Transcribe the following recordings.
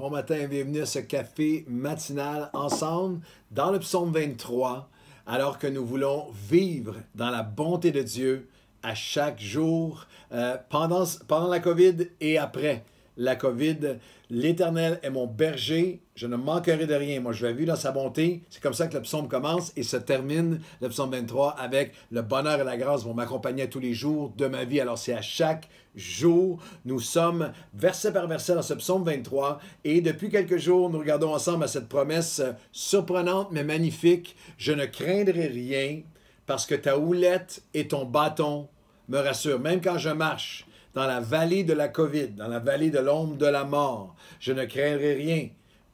Bon matin et bienvenue à ce café matinal ensemble dans le psaume 23, alors que nous voulons vivre dans la bonté de Dieu à chaque jour, euh, pendant, pendant la COVID et après la COVID. L'Éternel est mon berger, je ne manquerai de rien. Moi, je vais vivre dans sa bonté. C'est comme ça que le psaume commence et se termine, le psaume 23, avec le bonheur et la grâce vont m'accompagner tous les jours de ma vie. Alors, c'est à chaque jour. Nous sommes verset par verset dans ce psaume 23 et depuis quelques jours, nous regardons ensemble à cette promesse surprenante mais magnifique. Je ne craindrai rien parce que ta houlette et ton bâton me rassurent. Même quand je marche, dans la vallée de la COVID, dans la vallée de l'ombre de la mort. Je ne craindrai rien.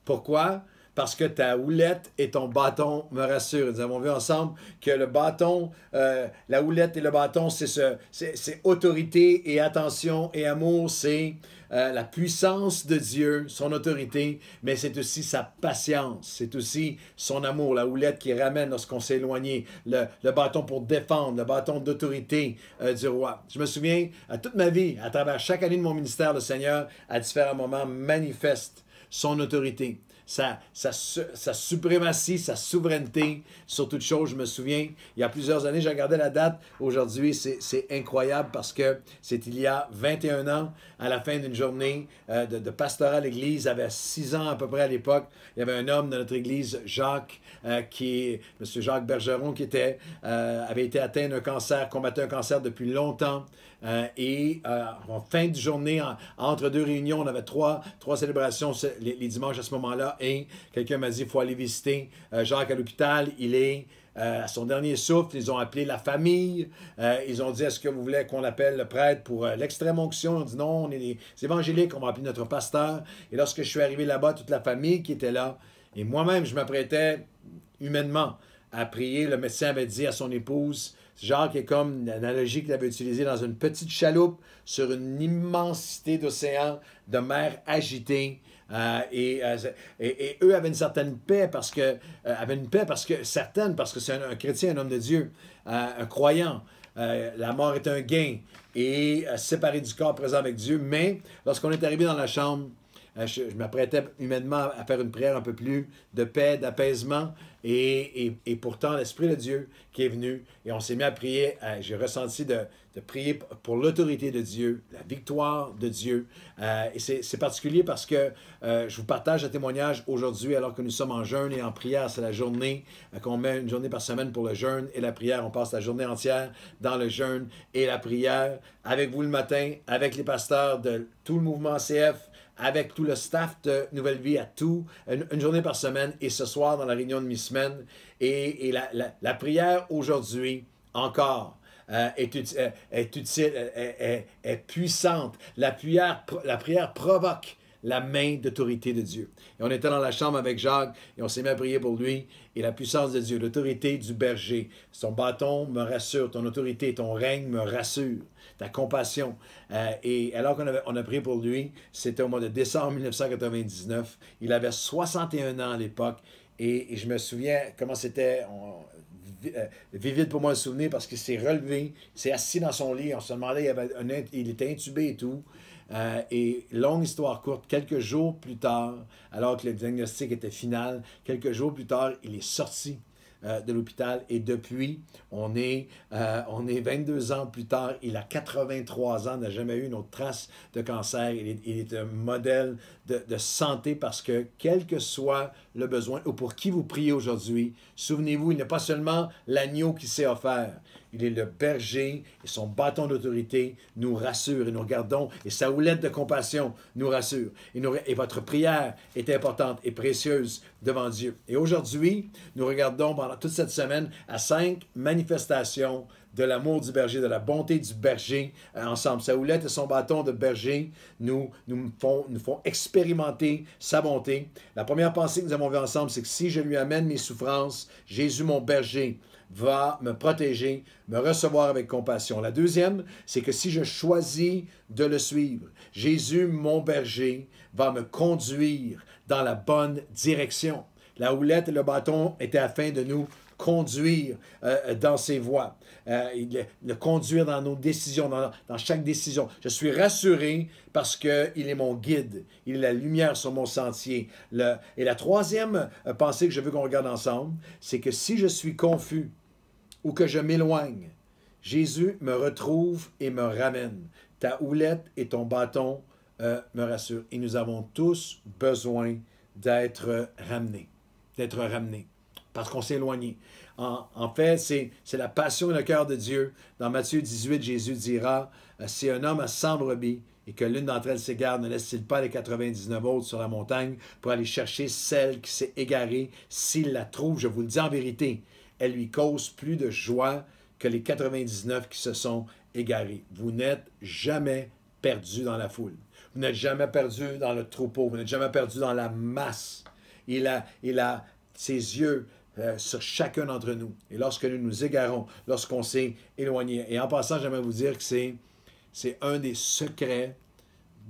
Pourquoi? parce que ta houlette et ton bâton me rassurent. Nous avons vu ensemble que le bâton, euh, la houlette et le bâton, c'est ce, autorité et attention et amour, c'est euh, la puissance de Dieu, son autorité, mais c'est aussi sa patience, c'est aussi son amour, la houlette qui ramène lorsqu'on s'est éloigné, le, bâton pour défendre, le bâton d'autorité euh, du roi. Je me souviens, à toute ma vie, à travers chaque année de mon ministère, le Seigneur, à différents moments, manifeste son autorité sa, sa, sa, suprématie, sa souveraineté sur toute chose. Je me souviens, il y a plusieurs années, j'ai regardé la date. Aujourd'hui, c'est incroyable parce que c'est il y a 21 ans, à la fin d'une journée euh, de, de pastoral l'église avait 6 ans à peu près à l'époque. Il y avait un homme de notre église, Jacques, euh, qui, M. Jacques Bergeron, qui était, euh, avait été atteint d'un cancer, combattait un cancer depuis longtemps. Euh, et euh, en fin de journée, entre deux réunions, on avait trois, trois célébrations les, dimanches à ce moment-là. Et quelqu'un m'a dit, il faut aller visiter euh, Jacques à l'hôpital. Il est... à son dernier souffle, ils ont appelé la famille. ils ont dit Est-ce que vous voulez qu'on appelle le prêtre pour l'extrême onction On dit Non, on est des évangéliques, on va appeler notre pasteur. Et lorsque je suis arrivé là-bas, toute la famille qui était là, et moi-même, je m'apprêtais humainement à prier. Le médecin avait dit à son épouse genre qui est comme l'analogie qu'il avait utilisée dans une petite chaloupe sur une immensité d'océan, de mer agitée. Euh, et, euh, et, et, eux avaient une certaine paix parce que euh, une paix parce que parce que c'est un, un, chrétien, un homme de Dieu, un croyant. la mort est un gain et séparé du corps présent avec Dieu. Mais lorsqu'on est arrivé dans la chambre, euh, je, m'apprêtais humainement à faire une prière un peu plus de paix, d'apaisement. Et, et, et, pourtant, l'Esprit de Dieu qui est venu, et on s'est mis à prier, euh, j'ai ressenti de, de, prier pour l'autorité de Dieu, la victoire de Dieu. Euh, et c'est particulier parce que je vous partage un témoignage aujourd'hui alors que nous sommes en jeûne et en prière. C'est la journée qu'on met une journée par semaine pour le jeûne et la prière. On passe la journée entière dans le jeûne et la prière avec vous le matin, avec les pasteurs de tout le mouvement CF avec tout le staff de Nouvelle Vie à tout, une, journée par semaine et ce soir dans la réunion de mi-semaine. Et, la, prière aujourd'hui, encore, euh, euh, est, utile, euh, est, puissante. La prière, la prière provoque la main d'autorité de Dieu. Et on était dans la chambre avec Jacques et on s'est mis à prier pour lui. Et la puissance de Dieu, l'autorité du berger, son bâton me rassure, ton autorité, ton règne me rassure, ta compassion. Euh, et alors qu'on on a prié pour lui, c'était au mois de décembre 1999. Il avait 61 ans à l'époque. Et, je me souviens comment c'était euh, vivide pour moi le souvenir parce qu'il s'est relevé, s'est assis dans son lit. On se demandait, il, avait un, il était intubé et tout. Euh, et longue histoire courte, quelques jours plus tard, alors que le diagnostic était final, quelques jours plus tard, il est sorti euh, de l'hôpital et depuis, on est, euh, on est 22 ans plus tard, il a 83 ans, n'a jamais eu une autre trace de cancer, il est, un modèle de, de santé parce que quel que soit le besoin ou pour qui vous priez aujourd'hui, souvenez-vous, il n'est pas seulement l'agneau qui s'est offert, il est le berger et son bâton d'autorité nous rassure et nous regardons et sa houlette de compassion nous rassure. Et, et votre prière est importante et précieuse devant Dieu. Et aujourd'hui, nous regardons pendant toute cette semaine à cinq manifestations de l'amour du berger, de la bonté du berger euh, ensemble. Sa houlette et son bâton de berger nous, nous, font, nous font expérimenter sa bonté. La première pensée que nous avons vue ensemble, c'est que si je lui amène mes souffrances, Jésus mon berger va me protéger, me recevoir avec compassion. La deuxième, c'est que si je choisis de le suivre, Jésus mon berger va me conduire dans la bonne direction. La houlette et le bâton étaient afin de nous conduire euh, euh, dans ses voies, euh, le, conduire dans nos décisions, dans, chaque décision. Je suis rassuré parce qu'il est mon guide, il est la lumière sur mon sentier. et la troisième pensée que je veux qu'on regarde ensemble, c'est que si je suis confus ou que je m'éloigne, Jésus me retrouve et me ramène. Ta houlette et ton bâton me rassurent. Et nous avons tous besoin d'être ramenés, d'être ramenés parce qu'on s'est éloigné. En, fait, c'est la passion et le cœur de Dieu. Dans Matthieu 18, Jésus dira, euh, si un homme a 100 brebis et que l'une d'entre elles s'égare, ne laisse-t-il pas les 99 autres sur la montagne pour aller chercher celle qui s'est égarée? S'il la trouve, je vous le dis en vérité, elle lui cause plus de joie que les 99 qui se sont égarés. Vous n'êtes jamais perdu dans la foule. Vous n'êtes jamais perdu dans le troupeau. Vous n'êtes jamais perdu dans la masse. Il a, il a ses yeux euh, sur chacun d'entre nous. Et lorsque nous nous égarons, lorsqu'on s'est éloigné. Et en passant, j'aimerais vous dire que c'est, c'est un des secrets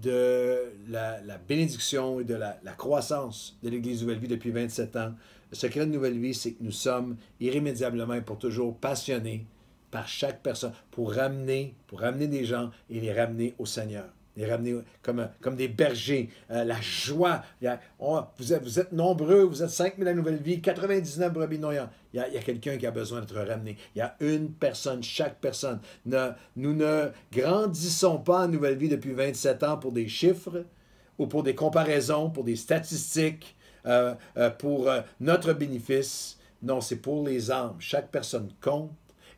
de la, bénédiction et de la, croissance de l'Église Nouvelle Vie depuis 27 ans. Le secret de Nouvelle Vie, c'est que nous sommes irrémédiablement et pour toujours passionnés par chaque personne pour ramener, pour ramener des gens et les ramener au Seigneur les ramener comme, euh, comme des bergers, euh, la joie. Oh, vous, êtes, vous, êtes, nombreux, vous êtes 5000 à Nouvelle Vie, 99 brebis noyants. Il y a, quelqu'un qui a besoin d'être ramené. Il y a une personne, chaque personne. Ne, nous ne grandissons pas à Nouvelle Vie depuis 27 ans pour des chiffres ou pour des comparaisons, pour des statistiques, euh, pour notre bénéfice. Non, c'est pour les âmes. Chaque personne compte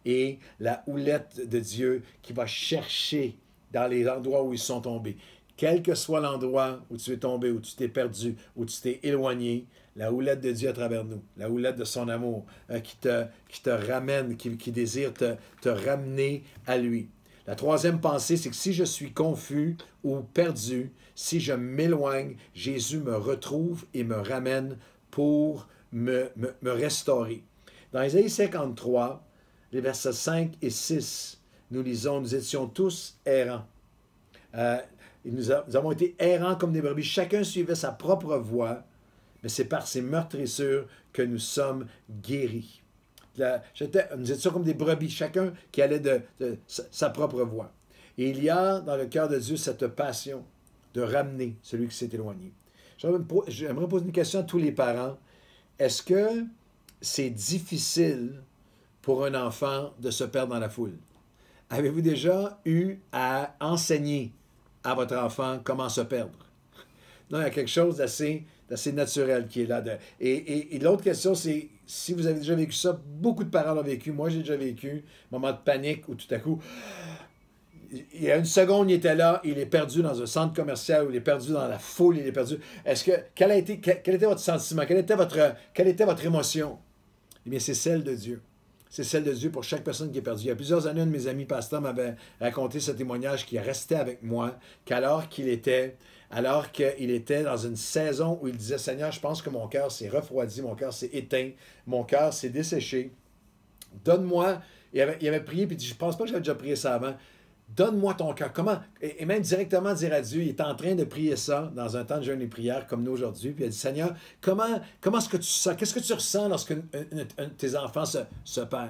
et la houlette de Dieu qui va chercher dans les endroits où ils sont tombés. Quel que soit l'endroit où tu es tombé, où tu t'es perdu, où tu t'es éloigné, la houlette de Dieu à travers nous, la houlette de son amour euh, qui, te, qui te ramène, qui, désire te, ramener à lui. La troisième pensée, c'est que si je suis confus ou perdu, si je m'éloigne, Jésus me retrouve et me ramène pour me, me restaurer. Dans Isaïe 53, les versets 5 et 6, nous lisons, nous étions tous errants. Euh, nous, avons été errants comme des brebis. Chacun suivait sa propre voie, mais c'est par ces meurtrissures que nous sommes guéris. nous étions comme des brebis, chacun qui allait de, sa, sa propre voie. Et il y a dans le cœur de Dieu cette passion de ramener celui qui s'est éloigné. J'aimerais poser une question à tous les parents. Est-ce que c'est difficile pour un enfant de se perdre dans la foule? Avez-vous déjà eu à enseigner à votre enfant comment se perdre? Non, il y a quelque chose d'assez naturel qui est là. Et, l'autre question, c'est si vous avez déjà vécu ça, beaucoup de parents l'ont vécu. Moi, j'ai déjà vécu un moment de panique où tout à coup, il y a une seconde, il était là, il est perdu dans un centre commercial, il est perdu dans la foule, il est perdu. Est-ce que quel a quel, était votre sentiment, quelle était votre quelle était votre émotion Eh bien, c'est celle de Dieu c'est celle de Dieu pour chaque personne qui est perdue. Il y a plusieurs années, un de mes amis pasteurs m'avait raconté ce témoignage qui restait avec moi, qu'alors qu'il était, alors qu'il était dans une saison où il disait, Seigneur, je pense que mon cœur s'est refroidi, mon cœur s'est éteint, mon cœur s'est desséché. Donne-moi, il avait, avait prié, puis il dit, je pense pas que j'avais déjà prié ça avant, Donne-moi ton cœur. Comment? Et, même directement dire à Dieu, il est en train de prier ça dans un temps de jeûne et prière comme nous aujourd'hui. Puis il a dit, Seigneur, comment, comment est-ce que tu sens? Qu'est-ce que tu ressens lorsque tes enfants se, se perdent?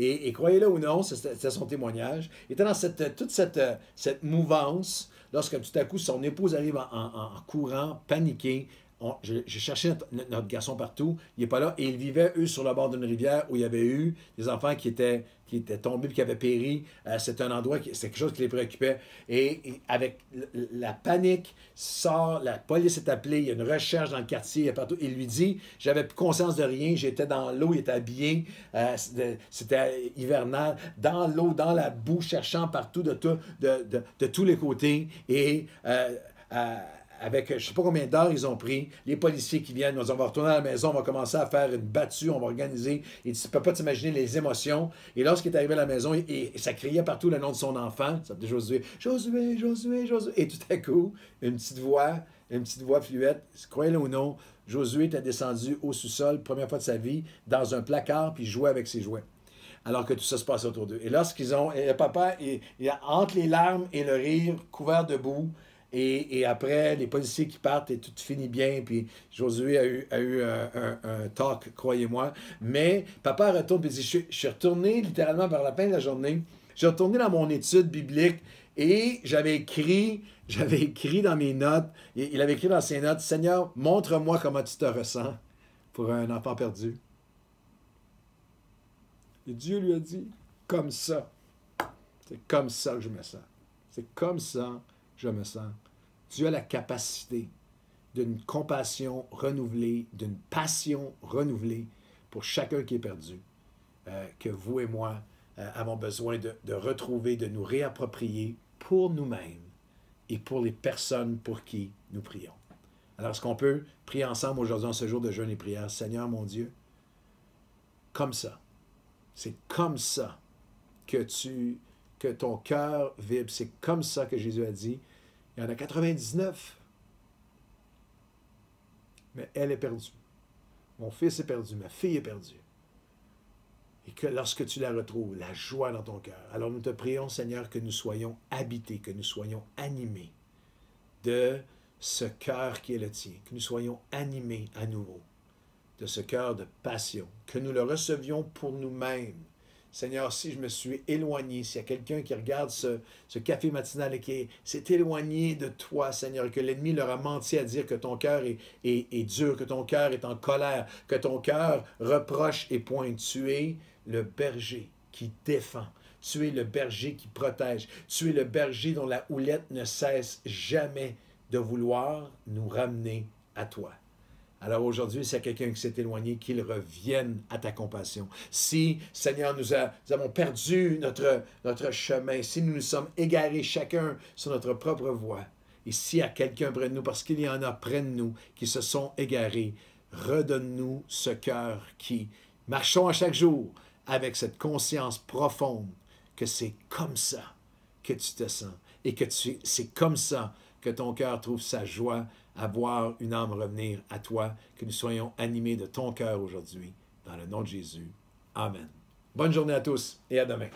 Et, croyez-le ou non, c'est son témoignage. Il était dans cette, toute cette, cette mouvance lorsque tout à coup son épouse arrive en courant, paniquée, j'ai cherché notre, garçon partout, il n'est pas là, et ils vivaient, eux, sur le bord d'une rivière où il y avait eu des enfants qui étaient, qui étaient tombés et qui avaient péri. Euh, c'est un endroit, c'est quelque chose qui les préoccupait. Et, avec la panique, sort, la police est appelée, il y a une recherche dans le quartier, il partout. Il lui dit J'avais plus conscience de rien, j'étais dans l'eau, il était habillé, euh, c'était hivernal, dans l'eau, dans la boue, cherchant partout de, tout, de, de, tous les côtés. Et. Euh, avec je ne sais pas combien d'heures ils ont pris, les policiers qui viennent, on va retourner à la maison, on va commencer à faire une battue, on va organiser. Il ne peut pas t'imaginer les émotions. Et lorsqu'il est arrivé à la maison, il, ça criait partout le nom de son enfant. Ça Josué, Josué, Josué, Josué. Et tout à coup, une petite voix, une petite voix fluette, croyez-le ou non, Josué était descendu au sous-sol, première fois de sa vie, dans un placard, puis jouait avec ses jouets alors que tout ça se passe autour d'eux. Et lorsqu'ils ont, papa, il, il a, entre les larmes et le rire, couvert de boue, et, après, les policiers qui partent et tout finit bien. Puis Josué a eu, euh, un, un, talk, croyez-moi. Mais papa retourne et dit je, suis retourné littéralement vers la fin de la journée. Je suis retourné dans mon étude biblique et j'avais écrit, j'avais écrit dans mes notes, il avait écrit dans ses notes Seigneur, montre-moi comment tu te ressens pour un enfant perdu. Et Dieu lui a dit Comme ça. C'est comme ça que je me sens. C'est comme ça je me sens. Tu as la capacité d'une compassion renouvelée, d'une passion renouvelée pour chacun qui est perdu, euh, que vous et moi euh, avons besoin de, de retrouver, de nous réapproprier pour nous-mêmes et pour les personnes pour qui nous prions. Alors, est-ce qu'on peut prier ensemble aujourd'hui en ce jour de jeûne et prière? Seigneur mon Dieu, comme ça, c'est comme ça que tu que ton cœur vibre. C'est comme ça que Jésus a dit. Il y en a 99. Mais elle est perdue. Mon fils est perdu, ma fille est perdue. Et que lorsque tu la retrouves, la joie dans ton cœur. Alors nous te prions, Seigneur, que nous soyons habités, que nous soyons animés de ce cœur qui est le tien, que nous soyons animés à nouveau de ce cœur de passion, que nous le recevions pour nous-mêmes, Seigneur, si je me suis éloigné, s'il y a quelqu'un qui regarde ce, café matinal et qui s'est éloigné de toi, Seigneur, et que l'ennemi leur a menti à dire que ton cœur est, est, dur, que ton cœur est en colère, que ton cœur reproche et pointe, tu es le berger qui défend. Tu es le berger qui protège. Tu es le berger dont la houlette ne cesse jamais de vouloir nous ramener à toi. Alors aujourd'hui, s'il y a quelqu'un qui s'est éloigné, qu'il revienne à ta compassion. Si, Seigneur, nous, avons perdu notre, notre chemin, si nous nous sommes égarés chacun sur notre propre voie, et s'il y a quelqu'un près de nous, parce qu'il y en a près de nous qui se sont égarés, redonne-nous ce cœur qui, marchons à chaque jour avec cette conscience profonde que c'est comme ça que tu te sens et que c'est comme ça que ton cœur trouve sa joie, à voir une âme revenir à toi, que nous soyons animés de ton cœur aujourd'hui. Dans le nom de Jésus. Amen. Bonne journée à tous et à demain.